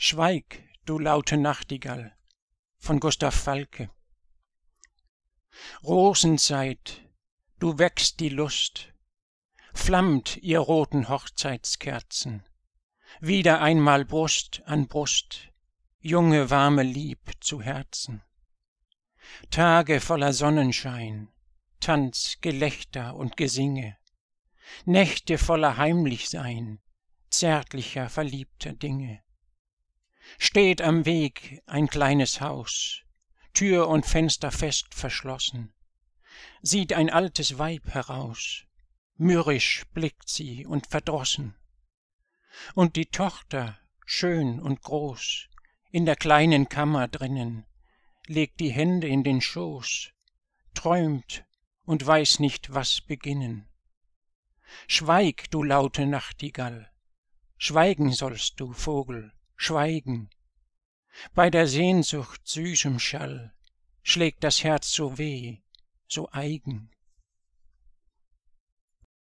Schweig, du laute Nachtigall von Gustav Falke. Rosenzeit, du wächst die Lust, flammt ihr roten Hochzeitskerzen, wieder einmal Brust an Brust, junge warme Lieb zu Herzen. Tage voller Sonnenschein, Tanz, Gelächter und Gesinge, Nächte voller Heimlichsein, zärtlicher, verliebter Dinge steht am Weg ein kleines Haus, Tür und Fenster fest verschlossen, sieht ein altes Weib heraus, mürrisch blickt sie und verdrossen. Und die Tochter, schön und groß, in der kleinen Kammer drinnen, legt die Hände in den Schoß, träumt und weiß nicht, was beginnen. Schweig, du laute Nachtigall, schweigen sollst du, Vogel, Schweigen. Bei der Sehnsucht süßem Schall schlägt das Herz so weh, so eigen.